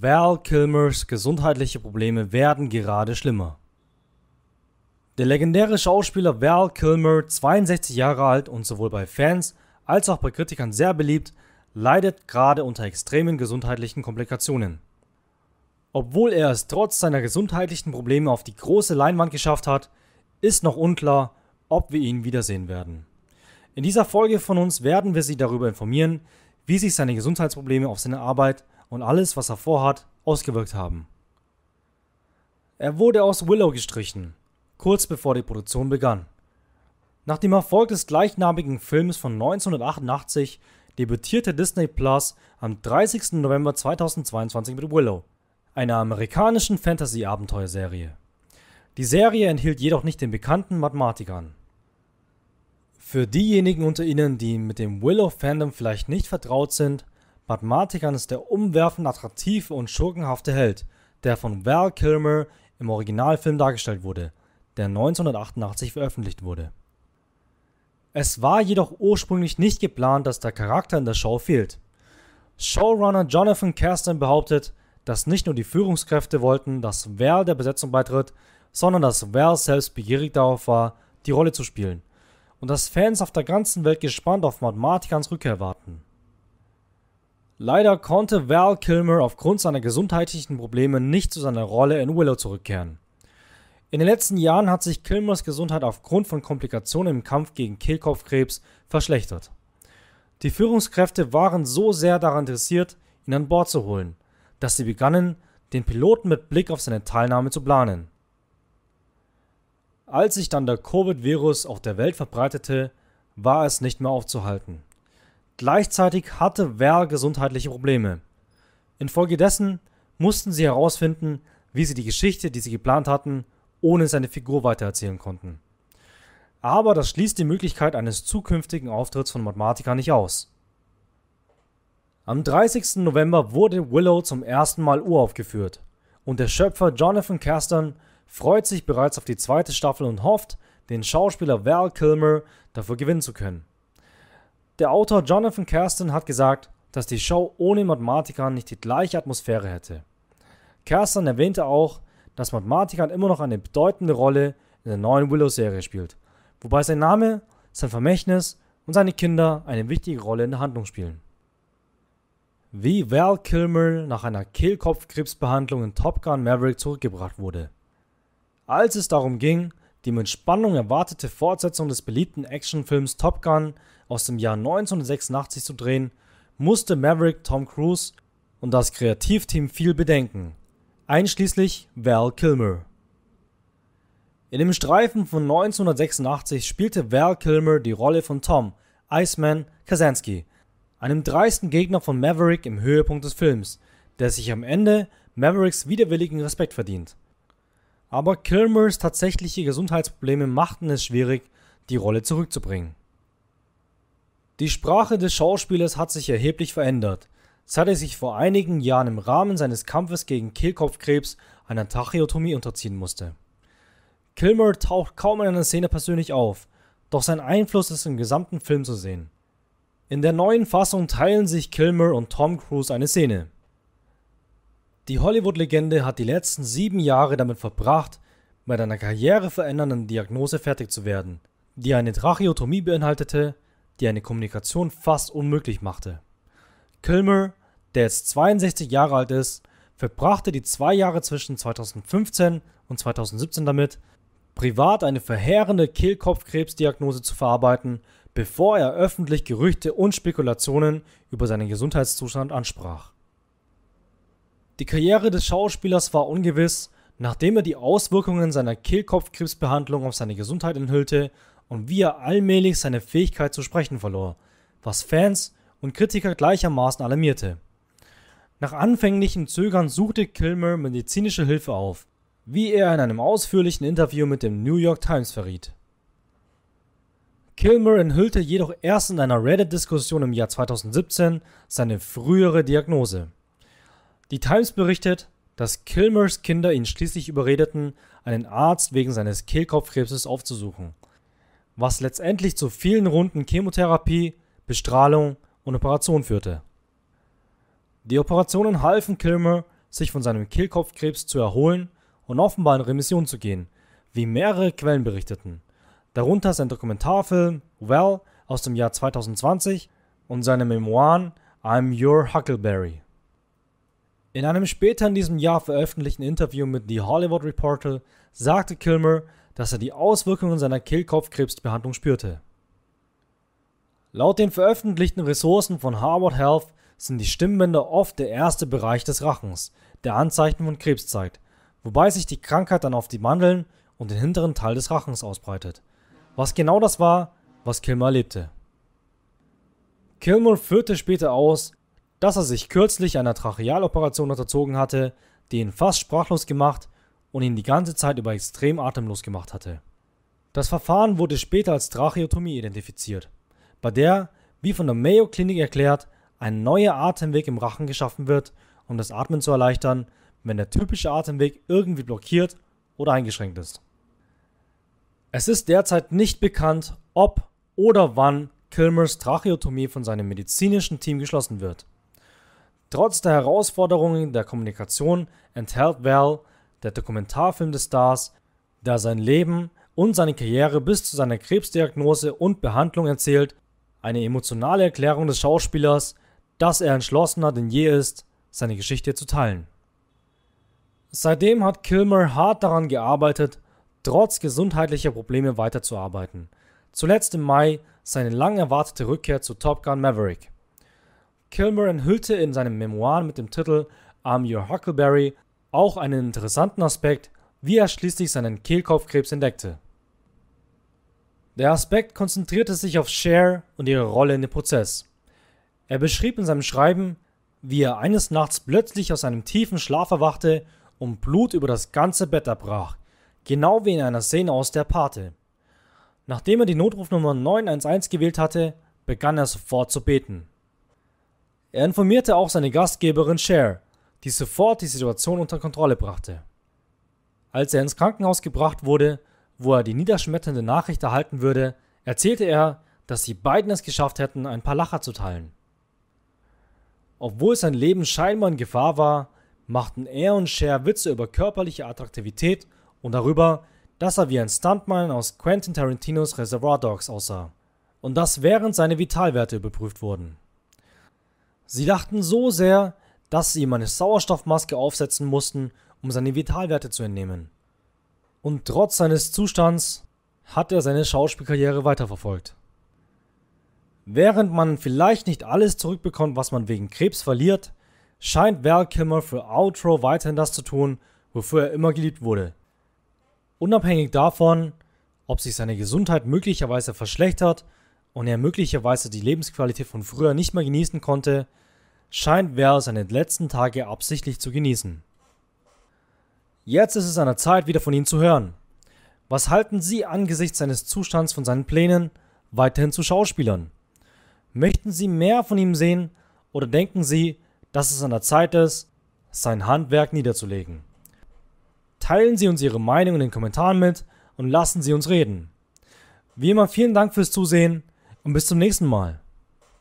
Val Kilmers gesundheitliche Probleme werden gerade schlimmer. Der legendäre Schauspieler Val Kilmer, 62 Jahre alt und sowohl bei Fans als auch bei Kritikern sehr beliebt, leidet gerade unter extremen gesundheitlichen Komplikationen. Obwohl er es trotz seiner gesundheitlichen Probleme auf die große Leinwand geschafft hat, ist noch unklar, ob wir ihn wiedersehen werden. In dieser Folge von uns werden wir Sie darüber informieren, wie sich seine Gesundheitsprobleme auf seine Arbeit und alles, was er vorhat, ausgewirkt haben. Er wurde aus Willow gestrichen, kurz bevor die Produktion begann. Nach dem Erfolg des gleichnamigen Films von 1988 debütierte Disney Plus am 30. November 2022 mit Willow, einer amerikanischen Fantasy-Abenteuerserie. Die Serie enthielt jedoch nicht den bekannten Mathematikern. Für diejenigen unter Ihnen, die mit dem Willow-Fandom vielleicht nicht vertraut sind, Mathematikern ist der umwerfend attraktive und schurkenhafte Held, der von Val Kilmer im Originalfilm dargestellt wurde, der 1988 veröffentlicht wurde. Es war jedoch ursprünglich nicht geplant, dass der Charakter in der Show fehlt. Showrunner Jonathan Kerstin behauptet, dass nicht nur die Führungskräfte wollten, dass Val der Besetzung beitritt, sondern dass Val selbst begierig darauf war, die Rolle zu spielen und dass Fans auf der ganzen Welt gespannt auf Mathematikans Rückkehr warten. Leider konnte Val Kilmer aufgrund seiner gesundheitlichen Probleme nicht zu seiner Rolle in Willow zurückkehren. In den letzten Jahren hat sich Kilmers Gesundheit aufgrund von Komplikationen im Kampf gegen Kehlkopfkrebs verschlechtert. Die Führungskräfte waren so sehr daran interessiert, ihn an Bord zu holen, dass sie begannen, den Piloten mit Blick auf seine Teilnahme zu planen. Als sich dann der Covid-Virus auf der Welt verbreitete, war es nicht mehr aufzuhalten. Gleichzeitig hatte Werl gesundheitliche Probleme. Infolgedessen mussten sie herausfinden, wie sie die Geschichte, die sie geplant hatten, ohne seine Figur weitererzählen konnten. Aber das schließt die Möglichkeit eines zukünftigen Auftritts von Mathematica nicht aus. Am 30. November wurde Willow zum ersten Mal uraufgeführt und der Schöpfer Jonathan Castern freut sich bereits auf die zweite Staffel und hofft, den Schauspieler Val Kilmer dafür gewinnen zu können. Der Autor Jonathan Kersten hat gesagt, dass die Show ohne Mathematikern nicht die gleiche Atmosphäre hätte. Kersten erwähnte auch, dass Mathematikern immer noch eine bedeutende Rolle in der neuen Willow-Serie spielt, wobei sein Name, sein Vermächtnis und seine Kinder eine wichtige Rolle in der Handlung spielen. Wie Val Kilmer nach einer Kehlkopfkrebsbehandlung in Top Gun Maverick zurückgebracht wurde. Als es darum ging, die mit Spannung erwartete Fortsetzung des beliebten Actionfilms Top Gun aus dem Jahr 1986 zu drehen, musste Maverick Tom Cruise und das Kreativteam viel bedenken, einschließlich Val Kilmer. In dem Streifen von 1986 spielte Val Kilmer die Rolle von Tom, Iceman Kazansky, einem dreisten Gegner von Maverick im Höhepunkt des Films, der sich am Ende Mavericks widerwilligen Respekt verdient. Aber Kilmers tatsächliche Gesundheitsprobleme machten es schwierig, die Rolle zurückzubringen. Die Sprache des Schauspielers hat sich erheblich verändert. seit er sich vor einigen Jahren im Rahmen seines Kampfes gegen Kehlkopfkrebs einer Tracheotomie unterziehen musste. Kilmer taucht kaum in einer Szene persönlich auf, doch sein Einfluss ist im gesamten Film zu sehen. In der neuen Fassung teilen sich Kilmer und Tom Cruise eine Szene. Die Hollywood-Legende hat die letzten sieben Jahre damit verbracht, mit einer karriereverändernden Diagnose fertig zu werden, die eine Tracheotomie beinhaltete die eine Kommunikation fast unmöglich machte. Kilmer, der jetzt 62 Jahre alt ist, verbrachte die zwei Jahre zwischen 2015 und 2017 damit, privat eine verheerende Kehlkopfkrebsdiagnose zu verarbeiten, bevor er öffentlich Gerüchte und Spekulationen über seinen Gesundheitszustand ansprach. Die Karriere des Schauspielers war ungewiss, nachdem er die Auswirkungen seiner Kehlkopfkrebsbehandlung auf seine Gesundheit enthüllte, und wie er allmählich seine Fähigkeit zu sprechen verlor, was Fans und Kritiker gleichermaßen alarmierte. Nach anfänglichem Zögern suchte Kilmer medizinische Hilfe auf, wie er in einem ausführlichen Interview mit dem New York Times verriet. Kilmer enthüllte jedoch erst in einer Reddit-Diskussion im Jahr 2017 seine frühere Diagnose. Die Times berichtet, dass Kilmers Kinder ihn schließlich überredeten, einen Arzt wegen seines Kehlkopfkrebses aufzusuchen was letztendlich zu vielen Runden Chemotherapie, Bestrahlung und Operation führte. Die Operationen halfen Kilmer, sich von seinem Kehlkopfkrebs zu erholen und offenbar in Remission zu gehen, wie mehrere Quellen berichteten. Darunter sein Dokumentarfilm Well aus dem Jahr 2020 und seine Memoiren I'm Your Huckleberry. In einem später in diesem Jahr veröffentlichten Interview mit The Hollywood Reporter sagte Kilmer, dass er die Auswirkungen seiner Kehlkopfkrebsbehandlung spürte. Laut den veröffentlichten Ressourcen von Harvard Health sind die Stimmbänder oft der erste Bereich des Rachens, der Anzeichen von Krebs zeigt, wobei sich die Krankheit dann auf die Mandeln und den hinteren Teil des Rachens ausbreitet. Was genau das war, was Kilmer erlebte. Kilmer führte später aus, dass er sich kürzlich einer Trachealoperation unterzogen hatte, die ihn fast sprachlos gemacht und ihn die ganze Zeit über extrem atemlos gemacht hatte. Das Verfahren wurde später als Tracheotomie identifiziert, bei der, wie von der Mayo Klinik erklärt, ein neuer Atemweg im Rachen geschaffen wird, um das Atmen zu erleichtern, wenn der typische Atemweg irgendwie blockiert oder eingeschränkt ist. Es ist derzeit nicht bekannt, ob oder wann Kilmers Tracheotomie von seinem medizinischen Team geschlossen wird. Trotz der Herausforderungen der Kommunikation enthält Val der Dokumentarfilm des Stars, der sein Leben und seine Karriere bis zu seiner Krebsdiagnose und Behandlung erzählt, eine emotionale Erklärung des Schauspielers, dass er entschlossener denn je ist, seine Geschichte zu teilen. Seitdem hat Kilmer hart daran gearbeitet, trotz gesundheitlicher Probleme weiterzuarbeiten. Zuletzt im Mai seine lang erwartete Rückkehr zu Top Gun Maverick. Kilmer enthüllte in seinem Memoiren mit dem Titel I'm Your Huckleberry auch einen interessanten Aspekt, wie er schließlich seinen Kehlkopfkrebs entdeckte. Der Aspekt konzentrierte sich auf Cher und ihre Rolle in dem Prozess. Er beschrieb in seinem Schreiben, wie er eines Nachts plötzlich aus einem tiefen Schlaf erwachte und Blut über das ganze Bett erbrach, genau wie in einer Szene aus der Pate. Nachdem er die Notrufnummer 911 gewählt hatte, begann er sofort zu beten. Er informierte auch seine Gastgeberin Cher, die sofort die Situation unter Kontrolle brachte. Als er ins Krankenhaus gebracht wurde, wo er die niederschmetternde Nachricht erhalten würde, erzählte er, dass die beiden es geschafft hätten, ein paar Lacher zu teilen. Obwohl sein Leben scheinbar in Gefahr war, machten er und Cher Witze über körperliche Attraktivität und darüber, dass er wie ein Stuntman aus Quentin Tarantinos Reservoir Dogs aussah und das während seine Vitalwerte überprüft wurden. Sie lachten so sehr, dass sie ihm eine Sauerstoffmaske aufsetzen mussten, um seine Vitalwerte zu entnehmen. Und trotz seines Zustands hat er seine Schauspielkarriere weiterverfolgt. Während man vielleicht nicht alles zurückbekommt, was man wegen Krebs verliert, scheint Val Kimmer für Outro weiterhin das zu tun, wofür er immer geliebt wurde. Unabhängig davon, ob sich seine Gesundheit möglicherweise verschlechtert und er möglicherweise die Lebensqualität von früher nicht mehr genießen konnte, scheint Wer seine letzten Tage absichtlich zu genießen. Jetzt ist es an der Zeit, wieder von ihm zu hören. Was halten Sie angesichts seines Zustands von seinen Plänen, weiterhin zu Schauspielern? Möchten Sie mehr von ihm sehen oder denken Sie, dass es an der Zeit ist, sein Handwerk niederzulegen? Teilen Sie uns Ihre Meinung in den Kommentaren mit und lassen Sie uns reden. Wie immer vielen Dank fürs Zusehen und bis zum nächsten Mal.